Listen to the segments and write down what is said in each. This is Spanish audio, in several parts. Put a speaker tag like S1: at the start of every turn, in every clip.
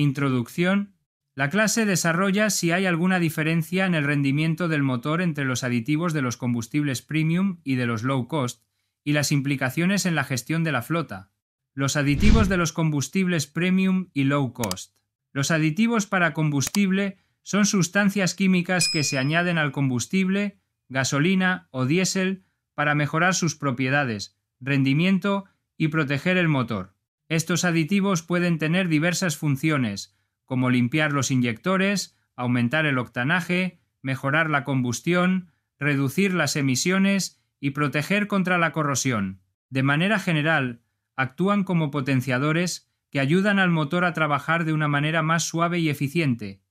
S1: Introducción. La clase desarrolla si hay alguna diferencia en el rendimiento del motor entre los aditivos de los combustibles premium y de los low cost, y las implicaciones en la gestión de la flota. Los aditivos de los combustibles premium y low cost. Los aditivos para combustible son sustancias químicas que se añaden al combustible, gasolina o diésel para mejorar sus propiedades, rendimiento y proteger el motor. Estos aditivos pueden tener diversas funciones, como limpiar los inyectores, aumentar el octanaje, mejorar la combustión, reducir las emisiones y proteger contra la corrosión. De manera general, actúan como potenciadores que ayudan al motor a trabajar de una manera más suave y eficiente.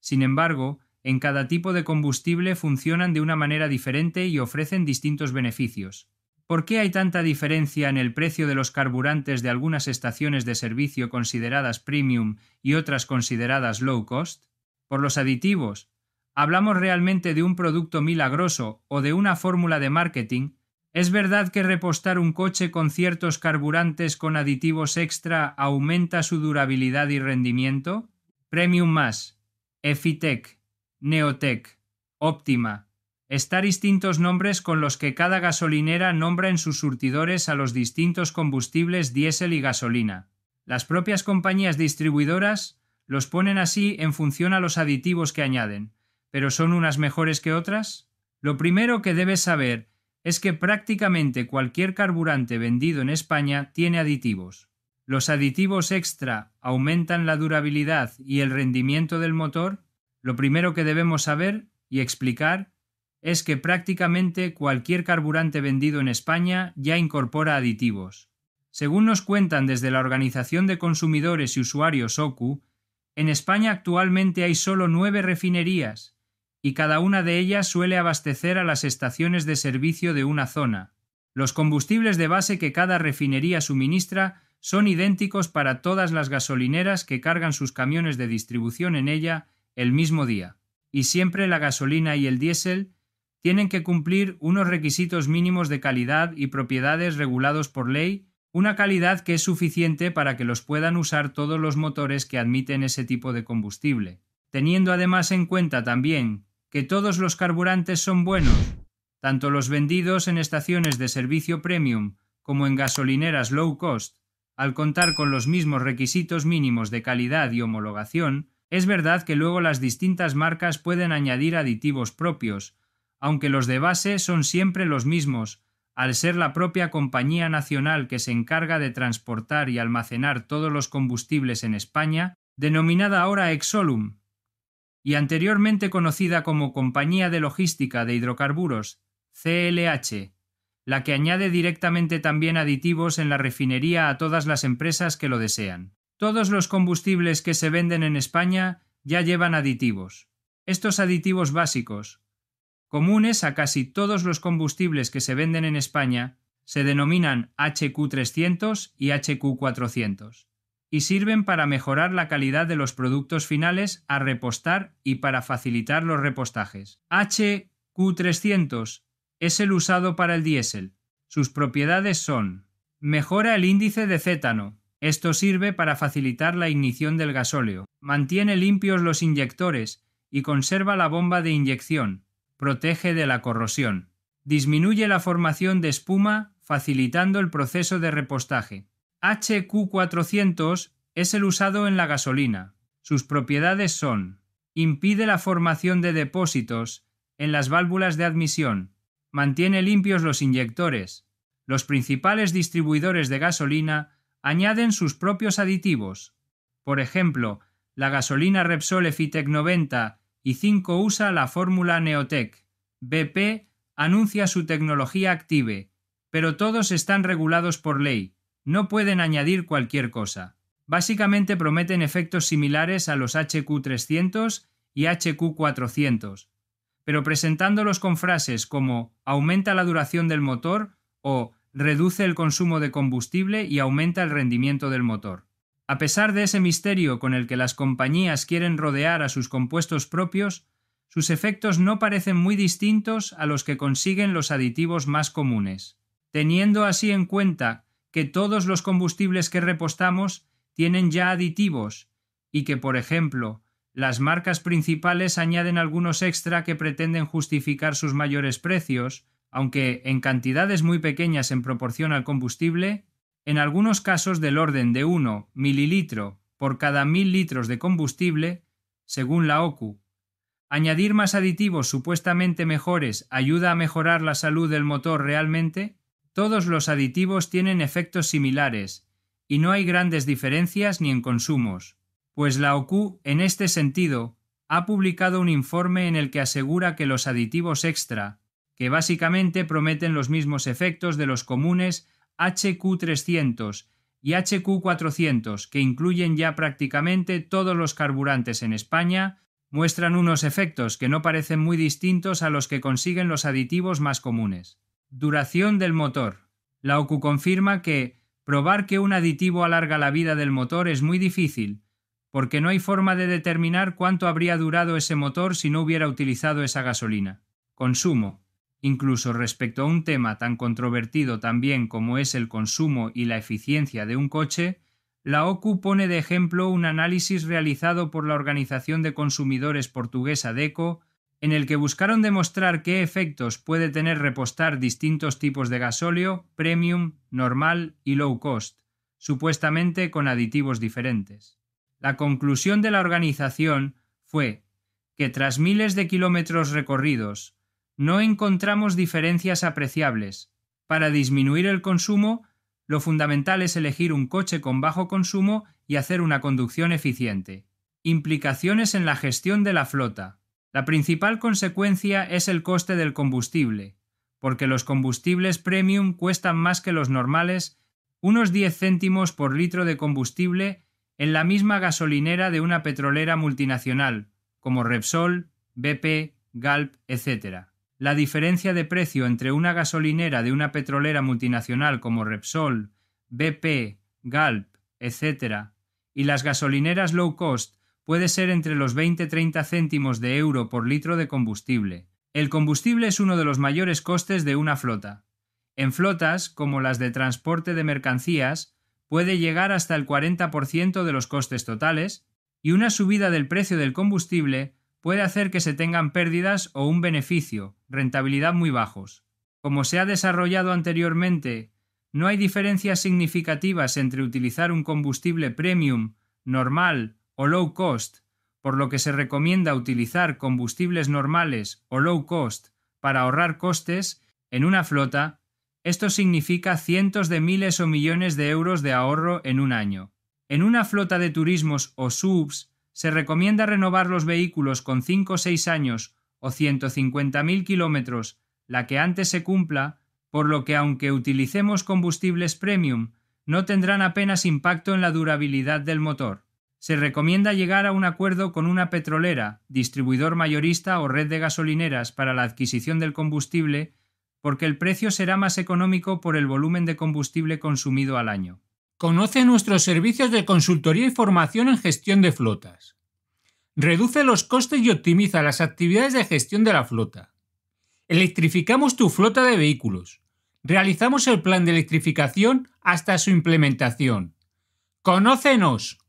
S1: Sin embargo, en cada tipo de combustible funcionan de una manera diferente y ofrecen distintos beneficios. ¿Por qué hay tanta diferencia en el precio de los carburantes de algunas estaciones de servicio consideradas premium y otras consideradas low cost? Por los aditivos. ¿Hablamos realmente de un producto milagroso o de una fórmula de marketing? ¿Es verdad que repostar un coche con ciertos carburantes con aditivos extra aumenta su durabilidad y rendimiento? Premium Más, Efitec, Neotec, Optima, Estar distintos nombres con los que cada gasolinera nombra en sus surtidores a los distintos combustibles diésel y gasolina. Las propias compañías distribuidoras los ponen así en función a los aditivos que añaden, pero ¿son unas mejores que otras? Lo primero que debes saber es que prácticamente cualquier carburante vendido en España tiene aditivos. ¿Los aditivos extra aumentan la durabilidad y el rendimiento del motor? Lo primero que debemos saber y explicar es que prácticamente cualquier carburante vendido en España ya incorpora aditivos. Según nos cuentan desde la Organización de Consumidores y Usuarios OCU, en España actualmente hay solo nueve refinerías, y cada una de ellas suele abastecer a las estaciones de servicio de una zona. Los combustibles de base que cada refinería suministra son idénticos para todas las gasolineras que cargan sus camiones de distribución en ella el mismo día, y siempre la gasolina y el diésel tienen que cumplir unos requisitos mínimos de calidad y propiedades regulados por ley, una calidad que es suficiente para que los puedan usar todos los motores que admiten ese tipo de combustible, teniendo además en cuenta también que todos los carburantes son buenos, tanto los vendidos en estaciones de servicio premium como en gasolineras low cost, al contar con los mismos requisitos mínimos de calidad y homologación, es verdad que luego las distintas marcas pueden añadir aditivos propios, aunque los de base son siempre los mismos, al ser la propia Compañía Nacional que se encarga de transportar y almacenar todos los combustibles en España, denominada ahora Exolum, y anteriormente conocida como Compañía de Logística de Hidrocarburos, CLH, la que añade directamente también aditivos en la refinería a todas las empresas que lo desean. Todos los combustibles que se venden en España ya llevan aditivos. Estos aditivos básicos, comunes a casi todos los combustibles que se venden en España, se denominan HQ300 y HQ400, y sirven para mejorar la calidad de los productos finales a repostar y para facilitar los repostajes. HQ300 es el usado para el diésel. Sus propiedades son mejora el índice de cétano. Esto sirve para facilitar la ignición del gasóleo, mantiene limpios los inyectores y conserva la bomba de inyección, protege de la corrosión. Disminuye la formación de espuma facilitando el proceso de repostaje. HQ400 es el usado en la gasolina. Sus propiedades son impide la formación de depósitos en las válvulas de admisión, mantiene limpios los inyectores. Los principales distribuidores de gasolina añaden sus propios aditivos. Por ejemplo, la gasolina Repsol Efitec 90 y 5 usa la fórmula Neotech. BP anuncia su tecnología active, pero todos están regulados por ley, no pueden añadir cualquier cosa. Básicamente prometen efectos similares a los HQ300 y HQ400, pero presentándolos con frases como aumenta la duración del motor o reduce el consumo de combustible y aumenta el rendimiento del motor. A pesar de ese misterio con el que las compañías quieren rodear a sus compuestos propios, sus efectos no parecen muy distintos a los que consiguen los aditivos más comunes. Teniendo así en cuenta que todos los combustibles que repostamos tienen ya aditivos y que, por ejemplo, las marcas principales añaden algunos extra que pretenden justificar sus mayores precios, aunque en cantidades muy pequeñas en proporción al combustible, en algunos casos del orden de 1 mililitro por cada mil litros de combustible, según la OCU. ¿Añadir más aditivos supuestamente mejores ayuda a mejorar la salud del motor realmente? Todos los aditivos tienen efectos similares, y no hay grandes diferencias ni en consumos, pues la OCU, en este sentido, ha publicado un informe en el que asegura que los aditivos extra, que básicamente prometen los mismos efectos de los comunes HQ300 y HQ400, que incluyen ya prácticamente todos los carburantes en España, muestran unos efectos que no parecen muy distintos a los que consiguen los aditivos más comunes. Duración del motor. La OCU confirma que probar que un aditivo alarga la vida del motor es muy difícil, porque no hay forma de determinar cuánto habría durado ese motor si no hubiera utilizado esa gasolina. Consumo. Incluso respecto a un tema tan controvertido también como es el consumo y la eficiencia de un coche, la OCU pone de ejemplo un análisis realizado por la Organización de Consumidores Portuguesa DECO, en el que buscaron demostrar qué efectos puede tener repostar distintos tipos de gasóleo, premium, normal y low cost, supuestamente con aditivos diferentes. La conclusión de la organización fue que tras miles de kilómetros recorridos, no encontramos diferencias apreciables. Para disminuir el consumo, lo fundamental es elegir un coche con bajo consumo y hacer una conducción eficiente. Implicaciones en la gestión de la flota. La principal consecuencia es el coste del combustible, porque los combustibles premium cuestan más que los normales unos 10 céntimos por litro de combustible en la misma gasolinera de una petrolera multinacional, como Repsol, BP, Galp, etc. La diferencia de precio entre una gasolinera de una petrolera multinacional como Repsol, BP, Galp, etc., y las gasolineras low cost puede ser entre los 20-30 céntimos de euro por litro de combustible. El combustible es uno de los mayores costes de una flota. En flotas, como las de transporte de mercancías, puede llegar hasta el 40% de los costes totales, y una subida del precio del combustible puede hacer que se tengan pérdidas o un beneficio, rentabilidad muy bajos. Como se ha desarrollado anteriormente, no hay diferencias significativas entre utilizar un combustible premium, normal o low cost, por lo que se recomienda utilizar combustibles normales o low cost para ahorrar costes en una flota, esto significa cientos de miles o millones de euros de ahorro en un año. En una flota de turismos o subs se recomienda renovar los vehículos con 5 o 6 años o 150.000 kilómetros, la que antes se cumpla, por lo que aunque utilicemos combustibles premium, no tendrán apenas impacto en la durabilidad del motor. Se recomienda llegar a un acuerdo con una petrolera, distribuidor mayorista o red de gasolineras para la adquisición del combustible, porque el precio será más económico por el volumen de combustible consumido al año. Conoce nuestros servicios de consultoría y formación en gestión de flotas. Reduce los costes y optimiza las actividades de gestión de la flota. Electrificamos tu flota de vehículos. Realizamos el plan de electrificación hasta su implementación. ¡Conócenos!